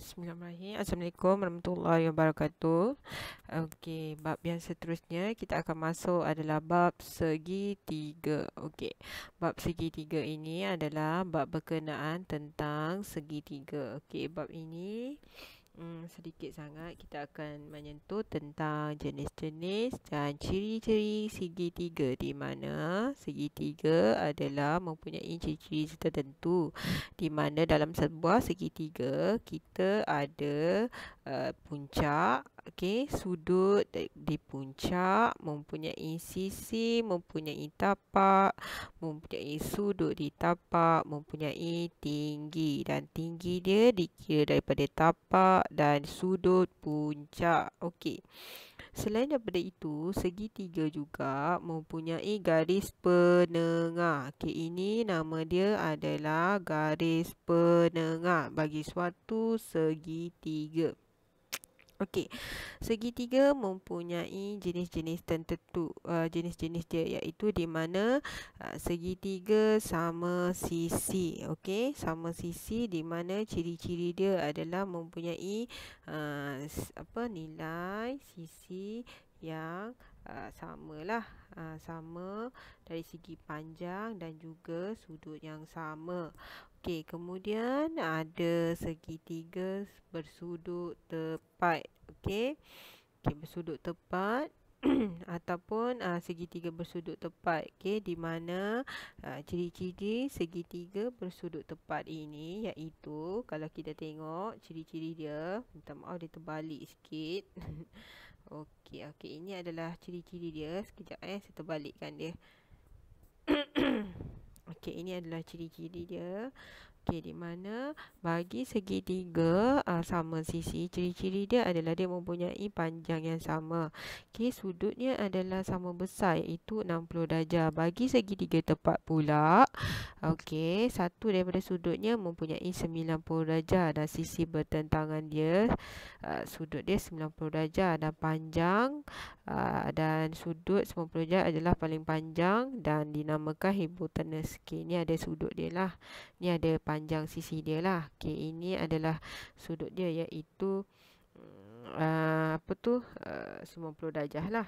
Bismillahirrahmanirrahim. Assalamualaikum warahmatullahi wabarakatuh. Okey, bab yang seterusnya kita akan masuk adalah bab segi tiga. Okey, bab segi tiga ini adalah bab berkenaan tentang segi tiga. Okey, bab ini hmm, sedikit sangat kita akan menyentuh tentang jenis-jenis dan ciri-ciri segitiga di mana segitiga adalah mempunyai ciri-ciri tertentu di mana dalam sebuah segitiga kita ada Eh, puncak okey sudut di, di puncak mempunyai sisi mempunyai tapak mempunyai sudut di tapak mempunyai tinggi dan tinggi dia dikira daripada tapak dan sudut puncak okey selain daripada itu segitiga juga mempunyai garis penengah okey ini nama dia adalah garis penengah bagi suatu segitiga Okey. Segitiga mempunyai jenis-jenis tertentu uh, jenis-jenis uh, dia iaitu di mana uh, segitiga sama sisi. Okey, sama sisi di mana ciri-ciri dia adalah mempunyai uh, apa nilai sisi yang uh, samalah uh, sama dari segi panjang dan juga sudut yang sama. Okey, kemudian ada segitiga bersudut tepat. Okey. Okey, bersudut tepat ataupun uh, ah, segitiga bersudut tepat okey di mana ah, ciri-ciri uh, segitiga bersudut tepat ini iaitu kalau kita tengok ciri-ciri dia minta maaf dia terbalik sikit okey okey ini adalah ciri-ciri dia sekejap eh saya terbalikkan dia Okey, ini adalah ciri-ciri dia. Okey, di mana bagi segitiga uh, ah, sama sisi, ciri-ciri dia adalah dia mempunyai panjang yang sama. Okey, sudutnya adalah sama besar iaitu 60 darjah. Bagi segitiga tepat pula, okey, satu daripada sudutnya mempunyai 90 darjah dan sisi bertentangan dia, uh, sudut dia 90 darjah dan panjang uh, dan sudut 90 darjah adalah paling panjang dan dinamakan hipotenuse. Okey, ni ada sudut dia lah. Ni ada panjang sisi dia lah. Okey, ini adalah sudut dia iaitu uh, apa tu ah, uh, 90 darjah lah.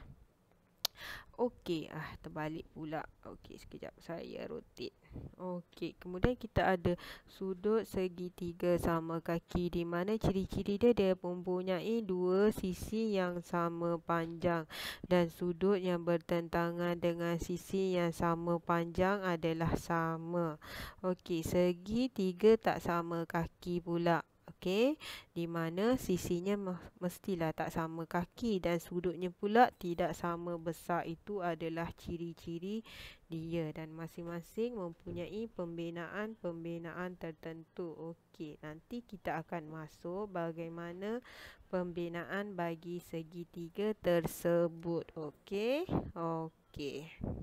Okey, ah terbalik pula. Okey, sekejap saya rotate. Okey, kemudian kita ada sudut segitiga sama kaki di mana ciri-ciri dia dia mempunyai dua sisi yang sama panjang dan sudut yang bertentangan dengan sisi yang sama panjang adalah sama. Okey, segitiga tak sama kaki pula. Okey, di mana sisinya mestilah tak sama kaki dan sudutnya pula tidak sama besar itu adalah ciri-ciri dia dan masing-masing mempunyai pembinaan-pembinaan tertentu. Okey, nanti kita akan masuk bagaimana pembinaan bagi segitiga tersebut. Okey. Okey.